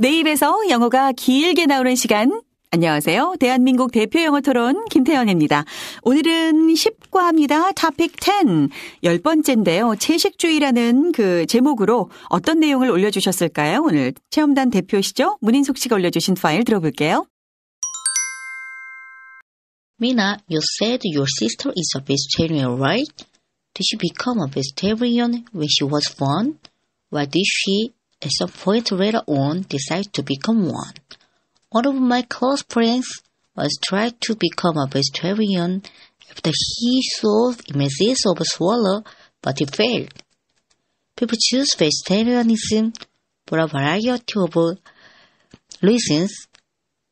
내 입에서 영어가 길게 나오는 시간. 안녕하세요. 대한민국 대표 영어 토론 김태현입니다. 오늘은 10과 입니다 토픽 10. 열 번째인데요. 채식주의라는 그 제목으로 어떤 내용을 올려주셨을까요? 오늘 체험단 대표시죠? 문인숙 씨가 올려주신 파일 들어볼게요. Mina, you said your sister is a vegetarian, right? Did she become a vegetarian when she was born? Why did she at some point later on decided to become one. One of my close friends was tried to become a vegetarian after he saw images of a swallow, but he failed. People choose vegetarianism for a variety of reasons,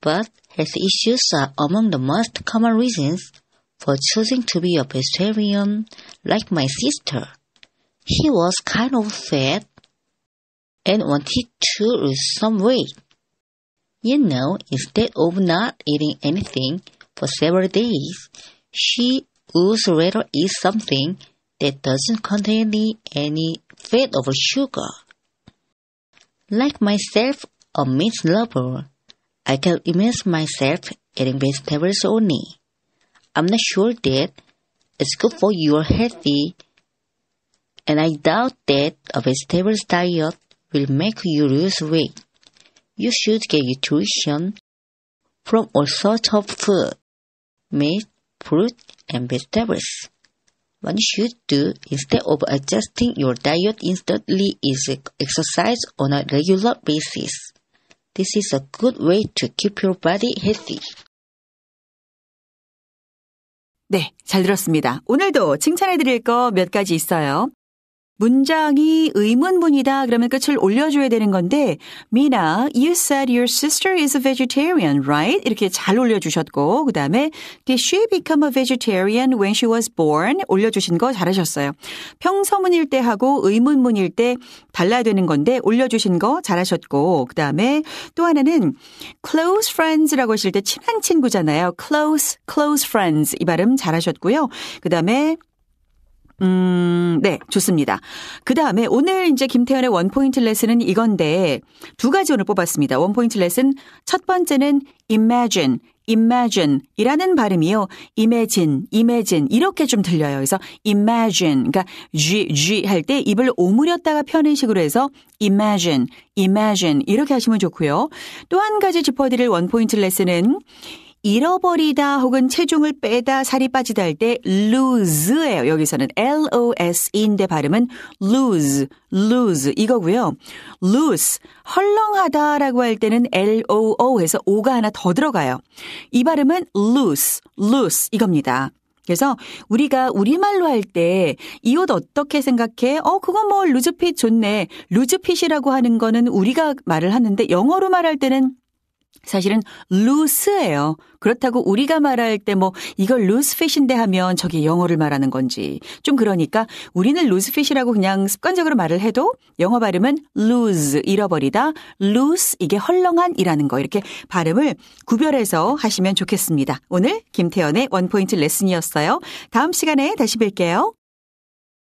but health issues are among the most common reasons for choosing to be a vegetarian, like my sister. She was kind of fat and wanted to lose some weight. You know, instead of not eating anything for several days, she would rather eat something that doesn't contain any fat or sugar. Like myself, a meat lover, I can imagine myself eating vegetables only. I'm not sure that it's good for your healthy, and I doubt that a vegetables diet will make you lose weight. You should get nutrition from all sorts of food, meat, fruit, and vegetables. What you should do instead of adjusting your diet instantly is exercise on a regular basis. This is a good way to keep your body healthy. 네, 잘 들었습니다. 오늘도 칭찬해 드릴 거 몇 가지 있어요. 문장이 의문문이다 그러면 끝을 올려줘야 되는 건데 미나 you said your sister is a vegetarian right 이렇게 잘 올려주셨고 그 다음에 did she become a vegetarian when she was born 올려주신 거 잘하셨어요 평서문일 때 하고 의문문일 때 달라야 되는 건데 올려주신 거 잘하셨고 그 다음에 또 하나는 close friends라고 하실 때 친한 친구잖아요 close close friends 이 발음 잘하셨고요 그 다음에 음, 네, 좋습니다. 그 다음에 오늘 이제 김태현의 원포인트 레슨은 이건데 두 가지 오늘 뽑았습니다. 원포인트 레슨 첫 번째는 imagine, imagine 이라는 발음이요. imagine, imagine 이렇게 좀 들려요. 그래서 imagine, 그러니까 g, g 할 때 입을 오므렸다가 펴는 식으로 해서 imagine, imagine 이렇게 하시면 좋고요. 또 한 가지 짚어드릴 원포인트 레슨은 잃어버리다 혹은 체중을 빼다 살이 빠지다 할 때 lose예요. 여기서는 lose인데 발음은 lose, lose 이거고요. l o s e 헐렁하다라고 할 때는 loo 해서 o가 하나 더 들어가요. 이 발음은 loose, l o s e 이겁니다. 그래서 우리가 우리말로 할 때 이 옷 어떻게 생각해? 어, 그건 뭐 루즈핏 좋네. 루즈핏이라고 하는 거는 우리가 말을 하는데 영어로 말할 때는 사실은 루스예요. 그렇다고 우리가 말할 때 뭐 이걸 루스 핏인데 하면 저게 영어를 말하는 건지 좀 그러니까 우리는 루스 핏이라고 그냥 습관적으로 말을 해도 영어 발음은 루 o 잃어버리다 루스 이게 헐렁한이라는 거 이렇게 발음을 구별해서 하시면 좋겠습니다. 오늘 김태연의 원포인트 레슨이었어요. 다음 시간에 다시 뵐게요.